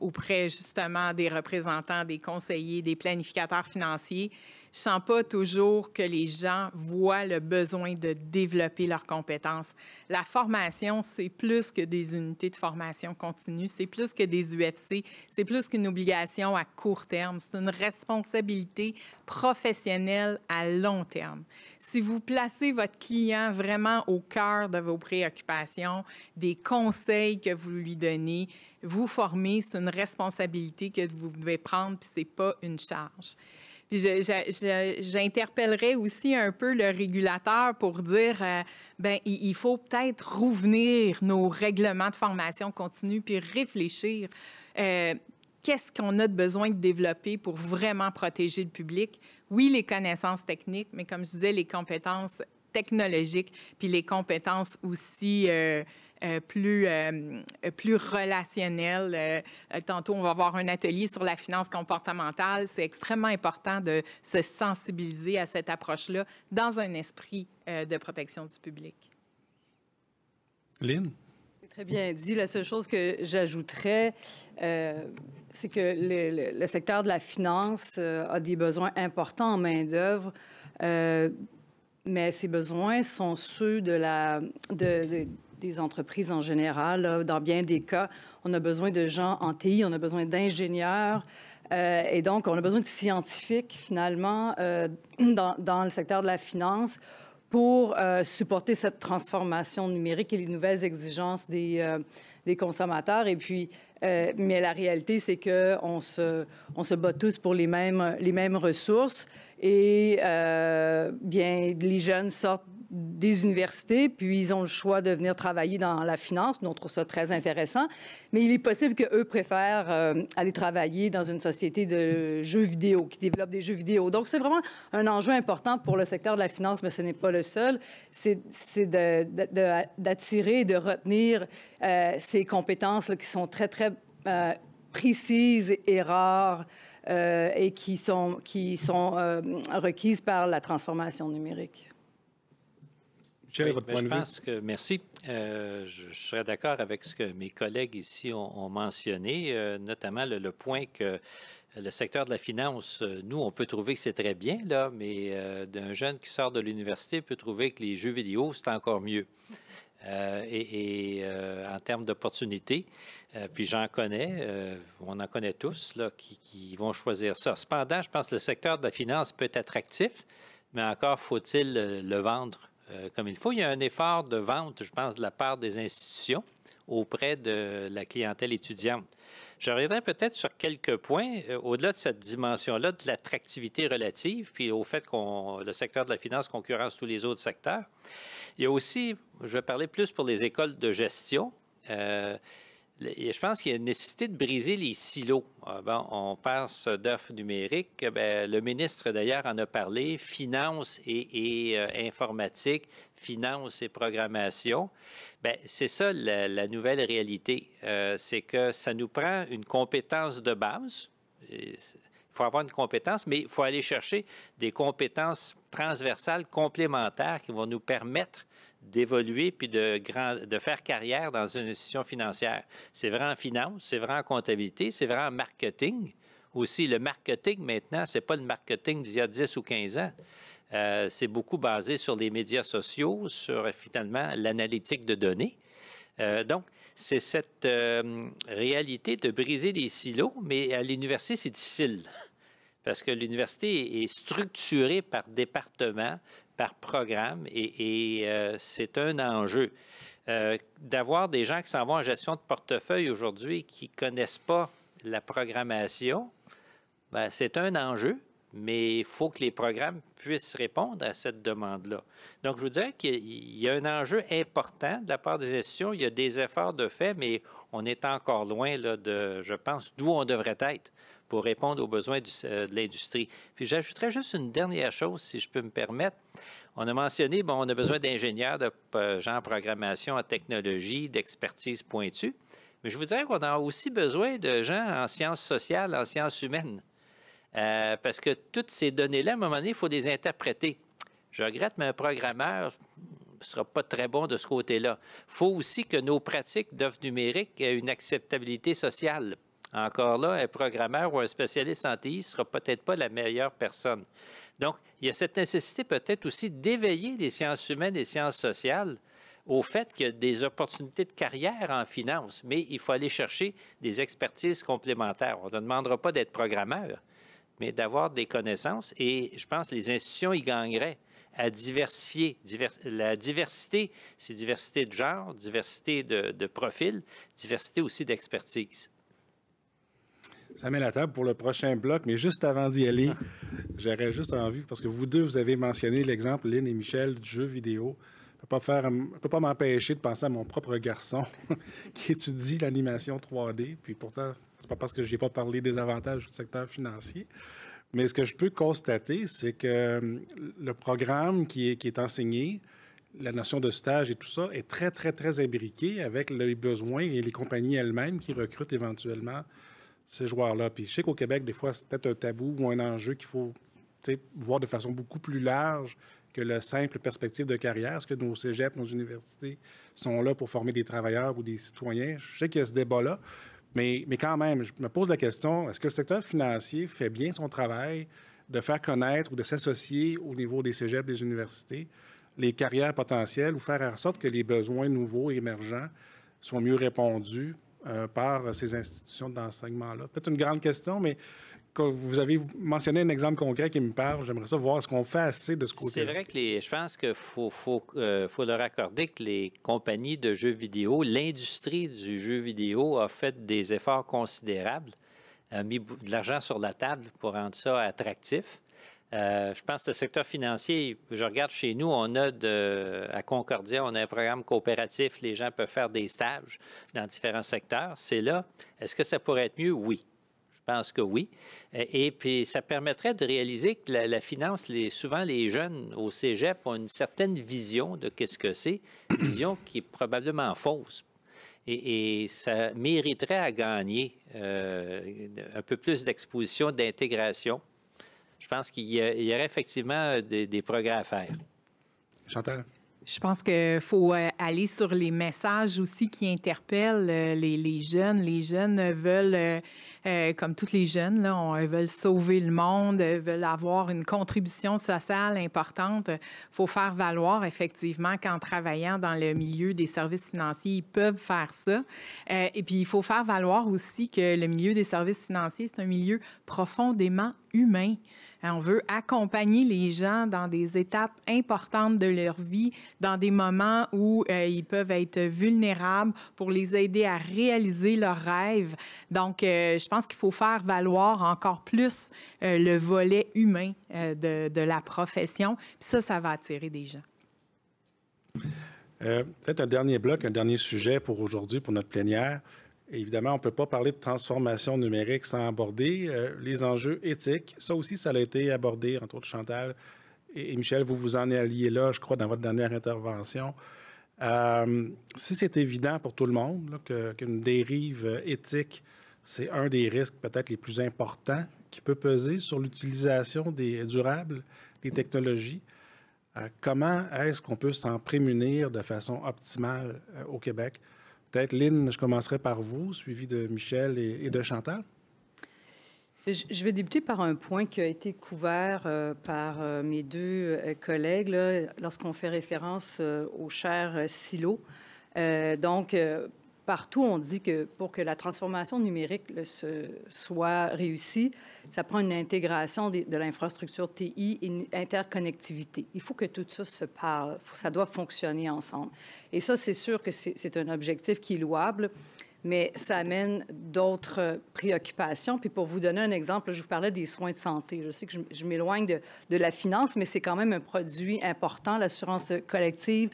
auprès justement des représentants, des conseillers, des planificateurs financiers je sens pas toujours que les gens voient le besoin de développer leurs compétences. La formation, c'est plus que des unités de formation continue, c'est plus que des UFC, c'est plus qu'une obligation à court terme, c'est une responsabilité professionnelle à long terme. Si vous placez votre client vraiment au cœur de vos préoccupations, des conseils que vous lui donnez, vous former, c'est une responsabilité que vous devez prendre, puis c'est pas une charge. J'interpellerais aussi un peu le régulateur pour dire, euh, ben, il faut peut-être revenir nos règlements de formation continue puis réfléchir. Euh, qu'est-ce qu'on a de besoin de développer pour vraiment protéger le public? Oui, les connaissances techniques, mais comme je disais, les compétences technologiques, puis les compétences aussi euh, euh, plus, euh, plus relationnel. Euh, tantôt, on va avoir un atelier sur la finance comportementale. C'est extrêmement important de se sensibiliser à cette approche-là dans un esprit de protection du public. Lynn? C'est très bien dit. La seule chose que j'ajouterais, c'est que le, secteur de la finance a des besoins importants en main-d'œuvre mais ces besoins sont ceux de la, de, des entreprises en général. Dans bien des cas, on a besoin de gens en TI, on a besoin d'ingénieurs. Euh, et donc, on a besoin de scientifiques, finalement, euh, dans, le secteur de la finance pour euh, supporter cette transformation numérique et les nouvelles exigences des, des consommateurs. Et puis, mais la réalité, c'est qu'on se, on se bat tous pour les mêmes, les mêmes ressources. Et bien, les jeunes sortent des universités, puis ils ont le choix de venir travailler dans la finance. Nous, on trouve ça très intéressant. Mais il est possible qu'eux préfèrent euh, aller travailler dans une société de jeux vidéo, qui développe des jeux vidéo. Donc, c'est vraiment un enjeu important pour le secteur de la finance, mais ce n'est pas le seul. C'est d'attirer et de retenir euh, ces compétences qui sont très, très euh, précises et rares. et qui sont, qui sont requises par la transformation numérique je pense Que, merci. Euh, je, serais d'accord avec ce que mes collègues ici ont, mentionné, euh, notamment le, point que le secteur de la finance, euh, nous, on peut trouver que c'est très bien, là, mais un d'un jeune qui sort de l'université peut trouver que les jeux vidéo, c'est encore mieux. et, en termes d'opportunités, puis j'en connais, on en connaît tous, là, qui, qui, vont choisir ça. Cependant, je pense que le secteur de la finance peut être attractif, mais encore faut-il le vendre euh, comme il faut. Il y a un effort de vente, je pense, de la part des institutions auprès de la clientèle étudiante. Je reviendrai peut-être sur quelques points euh, au-delà de cette dimension-là de l'attractivité relative, puis au fait que le secteur de la finance concurrence tous les autres secteurs. Il y a aussi, je vais parler plus pour les écoles de gestion. Euh, je pense qu'il y a une nécessité de briser les silos. Ah, on passe d'offres numériques. Ben, le ministre, d'ailleurs, en a parlé. Finance et, euh, informatique, finance et programmation. Ben, c'est ça la, nouvelle réalité. Euh, c'est que ça nous prend une compétence de base. Il faut avoir une compétence, mais il faut aller chercher des compétences transversales complémentaires qui vont nous permettre d'évoluer puis de, faire carrière dans une institution financière. C'est vrai en finance, c'est vrai en comptabilité, c'est vrai en marketing aussi. Le marketing maintenant, ce n'est pas le marketing d'il y a 10 ou 15 ans. Euh, c'est beaucoup basé sur les médias sociaux, sur finalement l'analytique de données. Euh, donc, c'est cette euh, réalité de briser les silos, mais à l'université, c'est difficile parce que l'université est structurée par département, par programme et, euh, c'est un enjeu. Euh, d'avoir des gens qui s'en vont en gestion de portefeuille aujourd'hui qui ne connaissent pas la programmation, ben, c'est un enjeu, mais il faut que les programmes puissent répondre à cette demande-là. Donc, je vous dirais qu'il y a un enjeu important de la part des institutions. Il y a des efforts de fait, mais on est encore loin là, de, je pense, d'où on devrait être pour répondre aux besoins de l'industrie. Puis j'ajouterais juste une dernière chose, si je peux me permettre. On a mentionné, bon, on a besoin d'ingénieurs, de euh, gens en programmation, en technologie, d'expertise pointue. Mais je vous dirais qu'on a aussi besoin de gens en sciences sociales, en sciences humaines. Euh, parce que toutes ces données-là, à un moment donné, il faut les interpréter. Je regrette, mais un programmeur ne sera pas très bon de ce côté-là. Il faut aussi que nos pratiques d'offres numériques aient une acceptabilité sociale. Encore là, un programmeur ou un spécialiste en TI ne sera peut-être pas la meilleure personne. Donc, il y a cette nécessité peut-être aussi d'éveiller les sciences humaines et les sciences sociales au fait qu'il y a des opportunités de carrière en finance, mais il faut aller chercher des expertises complémentaires. On ne demandera pas d'être programmeur, mais d'avoir des connaissances. Et je pense que les institutions y gagneraient à diversifier. la diversité, c'est diversité de genre, diversité de, de profil, diversité aussi d'expertise. Ça met la table pour le prochain bloc, mais juste avant d'y aller, j'aurais juste envie, parce que vous deux, vous avez mentionné l'exemple, Lynn et Michel, du jeu vidéo. Ça ne peut pas m'empêcher de penser à mon propre garçon qui étudie l'animation 3D, puis pourtant, c'est pas parce que je n'ai pas parlé des avantages du secteur financier. Mais ce que je peux constater, c'est que le programme qui est, qui est enseigné, la notion de stage et tout ça est très, très, très imbriqué avec les besoins et les compagnies elles-mêmes qui recrutent éventuellement ces joueurs-là. Puis je sais qu'au Québec, des fois, c'est peut-être un tabou ou un enjeu qu'il faut voir de façon beaucoup plus large que la simple perspective de carrière. Est-ce que nos cégeps, nos universités sont là pour former des travailleurs ou des citoyens? Je sais qu'il y a ce débat-là, mais, mais quand même, je me pose la question, est-ce que le secteur financier fait bien son travail de faire connaître ou de s'associer au niveau des cégeps, des universités, les carrières potentielles ou faire en sorte que les besoins nouveaux et émergents soient mieux répondus euh, par ces institutions d'enseignement-là? Peut-être une grande question, mais vous avez mentionné un exemple concret qui me parle. J'aimerais ça voir ce qu'on fait assez de ce côté. C'est vrai que je pense qu'il faut, euh, le raccorder que les compagnies de jeux vidéo, l'industrie du jeu vidéo a fait des efforts considérables, a mis de l'argent sur la table pour rendre ça attractif. Euh, je pense que le secteur financier, je regarde chez nous, on a à Concordia, on a un programme coopératif, les gens peuvent faire des stages dans différents secteurs. C'est là. Est-ce que ça pourrait être mieux? Oui. Je pense que oui. Et, puis, ça permettrait de réaliser que la, finance, souvent les jeunes au cégep ont une certaine vision de qu'est-ce que c'est, vision qui est probablement fausse. Et, ça mériterait à gagner euh, un peu plus d'exposition, d'intégration je pense qu'il y, aurait effectivement euh, des, progrès à faire. Chantal? Je pense qu'il faut euh, aller sur les messages aussi qui interpellent euh, les, les jeunes. Les jeunes veulent euh, comme toutes les jeunes, on, veulent sauver le monde, veulent avoir une contribution sociale importante. Il faut faire valoir effectivement qu'en travaillant dans le milieu des services financiers, ils peuvent faire ça. Euh, et puis, il faut faire valoir aussi que le milieu des services financiers, c'est un milieu profondément humain. Euh, on veut accompagner les gens dans des étapes importantes de leur vie, dans des moments où ils peuvent être vulnérables pour les aider à réaliser leurs rêves. Donc, je pense pense qu'il faut faire valoir encore plus euh, le volet humain euh, de, la profession. Puis ça, ça va attirer des gens. Euh, peut-être un dernier bloc, un dernier sujet pour aujourd'hui, pour notre plénière. Évidemment, on ne peut pas parler de transformation numérique sans aborder les enjeux éthiques. Ça aussi, ça a été abordé, entre autres, Chantal et, Michel, vous vous en alliez là, je crois, dans votre dernière intervention. si c'est évident pour tout le monde qu'une dérive éthique c'est un des risques peut-être les plus importants qui peut peser sur l'utilisation des durables, des technologies. Euh, comment est-ce qu'on peut s'en prémunir de façon optimale euh, au Québec? Peut-être, Lynn, je commencerai par vous, suivi de Michel et, de Chantal. Je vais débuter par un point qui a été couvert euh, par mes deux collègues lorsqu'on fait référence aux chers Silo. donc, partout, on dit que pour que la transformation numérique se, soit réussie, ça prend une intégration de, l'infrastructure TI et une interconnectivité. Il faut que tout ça se parle. ça doit fonctionner ensemble. Et ça, c'est sûr que c'est un objectif qui est louable mais ça amène d'autres préoccupations. Puis pour vous donner un exemple, je vous parlais des soins de santé. Je sais que je, m'éloigne de, la finance, mais c'est quand même un produit important, l'assurance collective.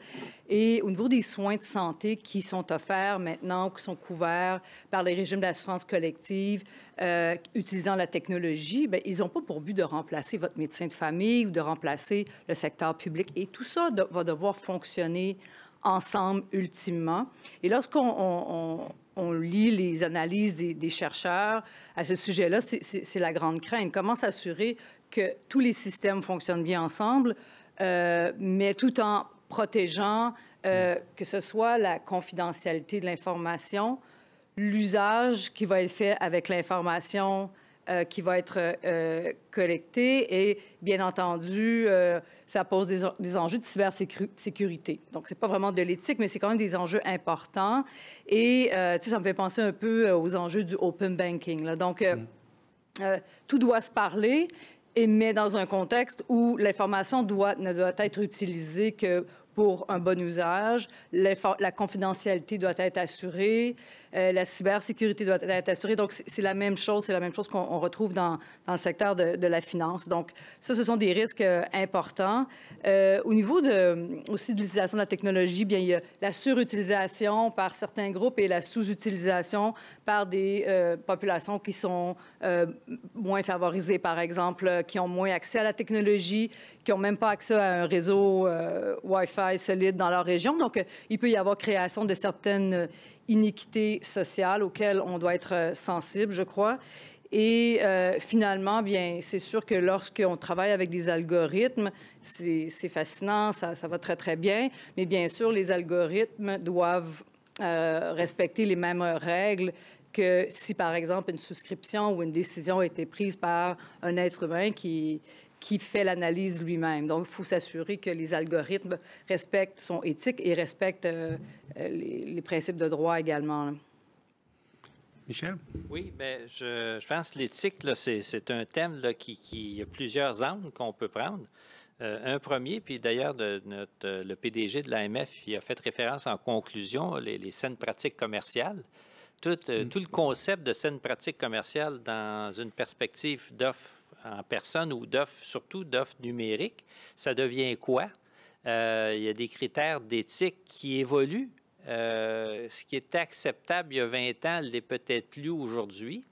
Et au niveau des soins de santé qui sont offerts maintenant, qui sont couverts par les régimes d'assurance collective, euh, utilisant la technologie, ben, ils n'ont pas pour but de remplacer votre médecin de famille ou de remplacer le secteur public. Et tout ça va devoir fonctionner ensemble ultimement. Et lorsqu'on on lit les analyses des, chercheurs à ce sujet-là, c'est la grande crainte. Comment s'assurer que tous les systèmes fonctionnent bien ensemble, euh, mais tout en protégeant euh, mm. que ce soit la confidentialité de l'information, l'usage qui va être fait avec l'information, euh, qui va être euh, collectée et bien entendu, euh, ça pose des, enjeux de cybersécurité. Donc, n'est pas vraiment de l'éthique, mais c'est quand même des enjeux importants. Et ça me fait penser un peu aux enjeux du open banking. Donc, mm. tout doit se parler, et mais dans un contexte où l'information doit, ne doit être utilisée que pour un bon usage, la confidentialité doit être assurée. Euh, la cybersécurité doit être assurée. Donc, c'est la même chose, c'est la même chose qu'on retrouve dans, dans, le secteur de, la finance. Donc, ça, ce sont des risques euh, importants. Euh, au niveau aussi de l'utilisation de la technologie, bien, il y a la surutilisation par certains groupes et la sous-utilisation par des populations qui sont moins favorisées, par exemple, qui ont moins accès à la technologie, qui n'ont même pas accès à un réseau Wi-Fi solide dans leur région. Donc, il peut y avoir création de certaines iniquité sociale auxquelles on doit être euh, sensible, je crois. Et euh, finalement, bien, c'est sûr que lorsqu'on travaille avec des algorithmes, c'est fascinant, ça, va très, très bien. Mais bien sûr, les algorithmes doivent euh, respecter les mêmes règles que si, par exemple, une souscription ou une décision été prise par un être humain qui, qui fait l'analyse lui-même. Donc, il faut s'assurer que les algorithmes respectent, son éthique et respectent euh, euh, les, principes de droit également. Michel? Oui, bien, je, je pense que l'éthique, c'est un thème là, qui, qui a plusieurs angles qu'on peut prendre. Euh, un premier, puis d'ailleurs, le PDG de l'AMF il a fait référence en conclusion les, scènes saines pratiques commerciales. Tout, mm. tout, le concept de scènes pratiques commerciales dans une perspective d'offre en personne ou d'offres, surtout d'offres numériques, ça devient quoi? Euh, il y a des critères d'éthique qui évoluent. Euh, ce qui était acceptable il y a 20 ans l'est peut-être plus aujourd'hui.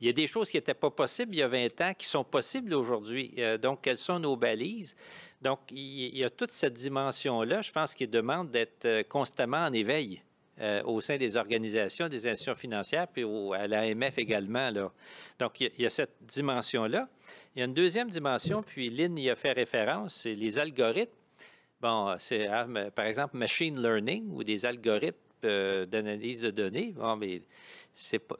Il y a des choses qui n'étaient pas possibles il y a 20 ans qui sont possibles aujourd'hui. Euh, donc, quelles sont nos balises? Donc, il y a toute cette dimension-là, je pense, qui demande d'être constamment en éveil. Euh, au sein des organisations, des institutions financières, puis à l'AMF également. Là. Donc, il y, a cette dimension-là. Il y a une deuxième dimension, puis Lynn y a fait référence, c'est les algorithmes. Bon, c'est ah, par exemple machine learning ou des algorithmes euh, d'analyse de données. Bon, mais c'est pas,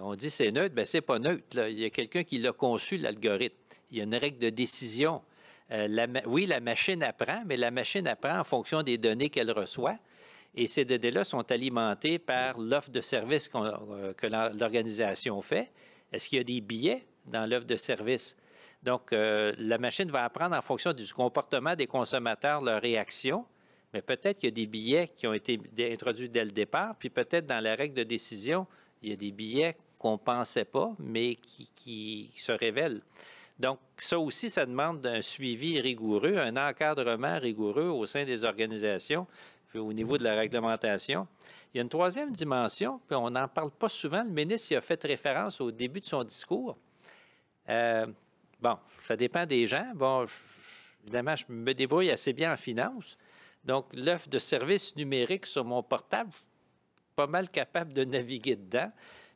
on dit c'est neutre, mais ben, c'est pas neutre. Il y a quelqu'un qui l'a conçu, l'algorithme. Il y a une règle de décision. Euh, oui, la machine apprend, mais la machine apprend en fonction des données qu'elle reçoit. Et ces données-là sont alimentées par l'offre de service euh, que l'organisation fait. Est-ce qu'il y a des billets dans l'offre de service? Donc, euh, la machine va apprendre en fonction du comportement des consommateurs leur réaction, mais peut-être qu'il y a des billets qui ont été introduits dès le départ, puis peut-être dans la règle de décision, il y a des billets qu'on ne pensait pas, mais qui, qui, se révèlent. Donc, ça aussi, ça demande un suivi rigoureux, un encadrement rigoureux au sein des organisations au niveau de la réglementation. Il y a une troisième dimension, puis on n'en parle pas souvent. Le ministre y a fait référence au début de son discours. Euh, bon, ça dépend des gens. Bon, évidemment, je me débrouille assez bien en finance. Donc, l'offre de services numériques sur mon portable, pas mal capable de naviguer dedans.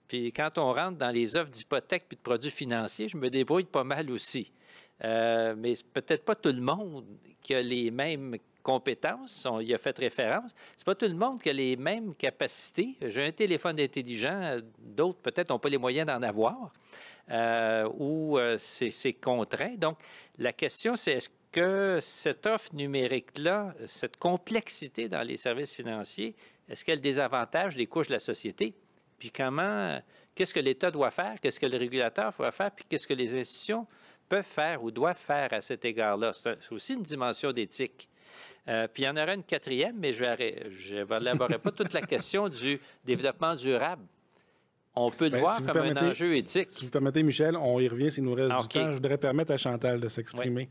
Puis quand on rentre dans les offres d'hypothèques puis de produits financiers, je me débrouille pas mal aussi. Euh, mais peut-être pas tout le monde qui a les mêmes compétences, on y a fait référence. C'est pas tout le monde qui a les mêmes capacités. J'ai un téléphone intelligent, d'autres peut-être n'ont pas les moyens d'en avoir, euh, ou euh, c'est contraint. Donc, la question, c'est est-ce que cette offre numérique-là, cette complexité dans les services financiers, est-ce qu'elle désavantage les couches de la société? Puis comment, qu'est-ce que l'État doit faire, qu'est-ce que le régulateur doit faire, puis qu'est-ce que les institutions peuvent faire ou doivent faire à cet égard-là? C'est aussi une dimension d'éthique. Euh, puis il y en aura une quatrième, mais je ne n'élaborerai pas toute la question du développement durable. On peut le ben, voir comme un enjeu éthique. Si vous permettez, Michel, on y revient s'il nous reste ah, du temps. Je voudrais permettre à Chantal de s'exprimer.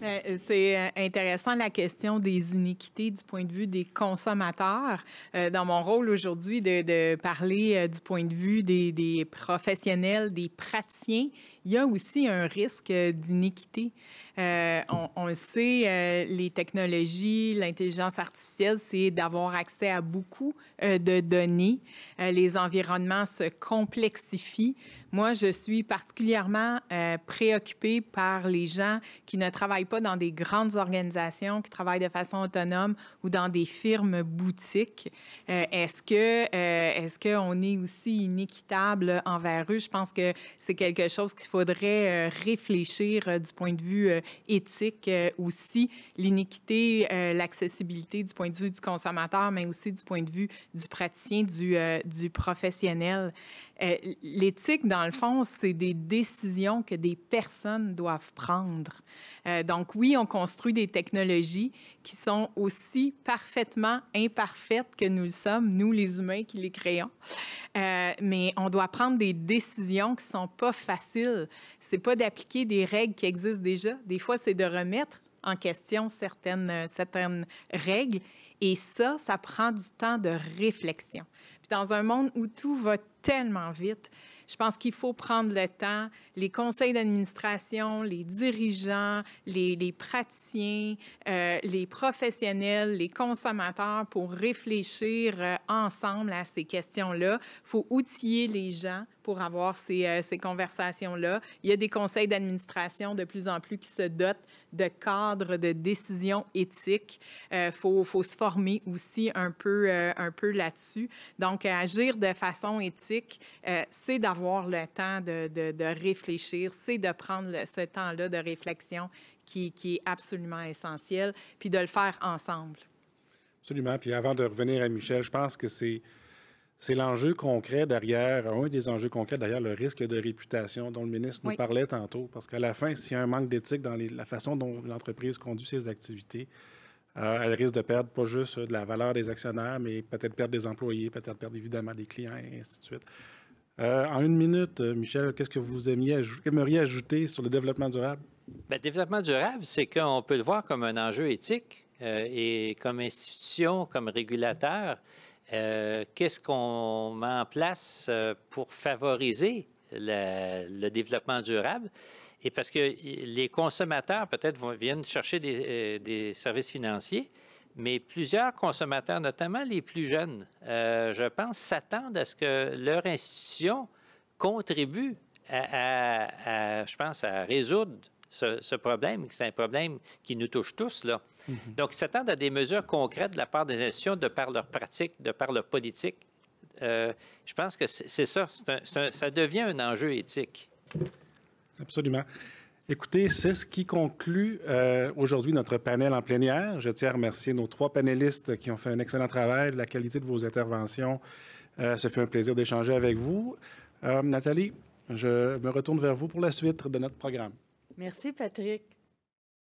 Ben, euh, c'est euh, intéressant la question des iniquités du point de vue des consommateurs. dans mon rôle aujourd'hui, de, de, parler du point de vue des, des professionnels, des praticiens, il y a aussi un risque d'iniquité. Euh, on, sait, euh, les technologies, l'intelligence artificielle, c'est d'avoir accès à beaucoup euh, de données. les environnements se complexifient. Moi, je suis particulièrement préoccupée par les gens qui ne travaillent pas dans des grandes organisations, qui travaillent de façon autonome ou dans des firmes boutiques. est-ce que est-ce qu'on est aussi inéquitable envers eux Je pense que c'est quelque chose qu'il faudrait réfléchir du point de vue éthique euh, aussi, l'iniquité, euh, l'accessibilité du point de vue du consommateur, mais aussi du point de vue du praticien, du, euh, du professionnel. Euh, l'éthique, dans le fond, c'est des décisions que des personnes doivent prendre. Euh, donc oui, on construit des technologies qui sont aussi parfaitement imparfaites que nous le sommes, nous les humains qui les créons. Euh, mais on doit prendre des décisions qui sont pas faciles. C'est pas d'appliquer des règles qui existent déjà. Des fois, c'est de remettre en question certaines, euh, certaines règles. Et ça, ça prend du temps de réflexion. Puis dans un monde où tout va tellement vite, je pense qu'il faut prendre le temps, les conseils d'administration, les dirigeants, les, praticiens, euh, les professionnels, les consommateurs pour réfléchir euh, ensemble à ces questions-là. Il faut outiller les gens pour avoir ces, euh, ces conversations-là. Il y a des conseils d'administration de plus en plus qui se dotent de cadres de décision éthique. Il euh, faut, faut, se former aussi un peu, euh, un peu là-dessus. Donc, agir de façon éthique, c'est d'avoir le temps de, de, de réfléchir, c'est de prendre ce temps-là de réflexion qui, qui est absolument essentiel, puis de le faire ensemble. Absolument. Puis avant de revenir à Michel, je pense que c'est c'est l'enjeu concret derrière, un des enjeux concrets derrière le risque de réputation dont le ministre nous parlait tantôt, parce qu'à la fin, s'il y a un manque d'éthique dans la façon dont l'entreprise conduit ses activités, euh, elle risque de perdre pas juste euh, de la valeur des actionnaires, mais peut-être perdre des employés, peut-être perdre évidemment des clients, et ainsi de suite. Euh, en une minute, Michel, qu'est-ce que vous aimiez, aimeriez ajouter sur le développement durable? Le ben, développement durable, c'est qu'on peut le voir comme un enjeu éthique et comme institution, comme régulateur, euh, qu'est-ce qu'on met en place euh, pour favoriser le, développement durable? Et parce que euh, les consommateurs, peut-être, viennent chercher des, services financiers, mais plusieurs consommateurs, notamment les plus jeunes, je pense, s'attendent à ce que leur institution contribue à, je pense, à résoudre ce, problème. C'est un problème qui nous touche tous. Là. Mhm. Donc, s'attendre à des mesures concrètes de la part des institutions, de par leur pratique, de par leur politique, euh, je pense que c'est ça. ça devient un enjeu éthique. Absolument. Écoutez, c'est ce qui conclut euh, aujourd'hui notre panel en plénière. Je tiens à remercier nos trois panélistes qui ont fait un excellent travail. La qualité de vos interventions, euh, ce fut un plaisir d'échanger avec vous. Euh, Nathalie, je me retourne vers vous pour la suite de notre programme. Merci, Patrick.